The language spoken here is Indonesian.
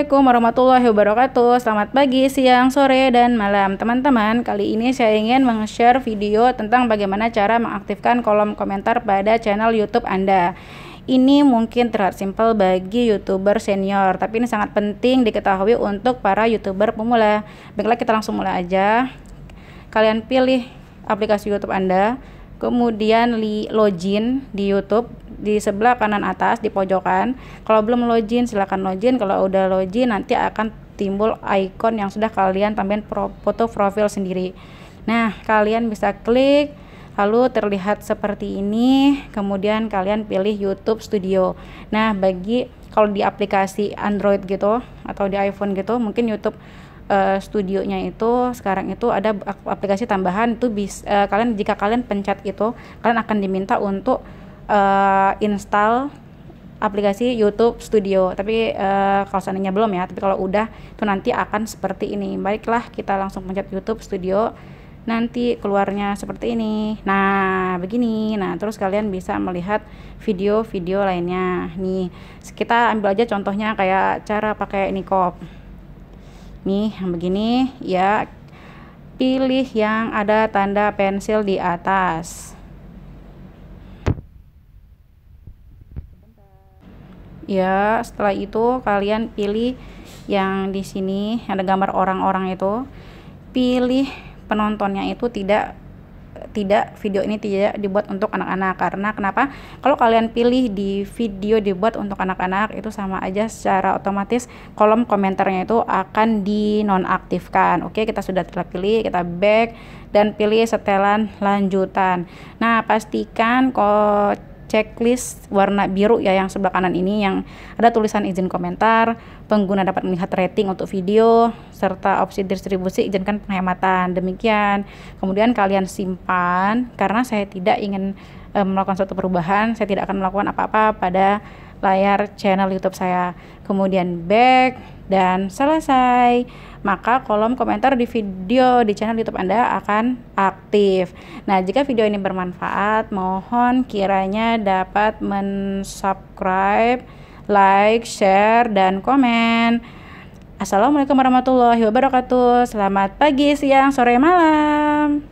Assalamualaikum warahmatullahi wabarakatuh Selamat pagi, siang, sore, dan malam Teman-teman, kali ini saya ingin meng-share video tentang bagaimana cara mengaktifkan kolom komentar pada channel youtube Anda ini mungkin terlihat simpel bagi youtuber senior, tapi ini sangat penting diketahui untuk para youtuber pemula. Baiklah, kita langsung mulai aja. Kalian pilih aplikasi YouTube Anda, kemudian login di YouTube di sebelah kanan atas di pojokan. Kalau belum login silahkan login. Kalau udah login nanti akan timbul icon yang sudah kalian tambahin pro, foto profil sendiri. Nah, kalian bisa klik lalu terlihat seperti ini. Kemudian kalian pilih YouTube Studio. Nah, bagi kalau di aplikasi Android gitu atau di iPhone gitu, mungkin YouTube uh, studionya itu sekarang itu ada aplikasi tambahan itu bisa uh, eh, kalian jika kalian pencet itu kalian akan diminta untuk uh, install aplikasi YouTube Studio. Tapi uh, kalau seandainya belum ya, tapi kalau udah itu nanti akan seperti ini. Baiklah, kita langsung pencet YouTube Studio. Nanti keluarnya seperti ini. Nah, begini. Nah, terus kalian bisa melihat video-video lainnya. Nih, kita ambil aja contohnya kayak cara pakai ini Nikop. Nih, begini ya. Pilih yang ada tanda pensil di atas ya setelah itu kalian pilih yang di sini ada gambar orang-orang itu pilih penontonnya itu tidak tidak video ini tidak dibuat untuk anak-anak karena kenapa kalau kalian pilih di video dibuat untuk anak-anak itu sama aja secara otomatis kolom komentarnya itu akan dinonaktifkan oke kita sudah telah pilih kita back dan pilih setelan lanjutan nah pastikan kok checklist warna biru ya yang sebelah kanan ini yang ada tulisan izin komentar, pengguna dapat melihat rating untuk video serta opsi distribusi izinkan penghematan. Demikian. Kemudian kalian simpan karena saya tidak ingin e, melakukan suatu perubahan, saya tidak akan melakukan apa-apa pada layar channel YouTube saya. Kemudian back dan selesai maka kolom komentar di video di channel YouTube Anda akan aktif. Nah, jika video ini bermanfaat, mohon kiranya dapat mensubscribe, like, share, dan komen. Assalamualaikum warahmatullahi wabarakatuh. Selamat pagi, siang, sore, malam.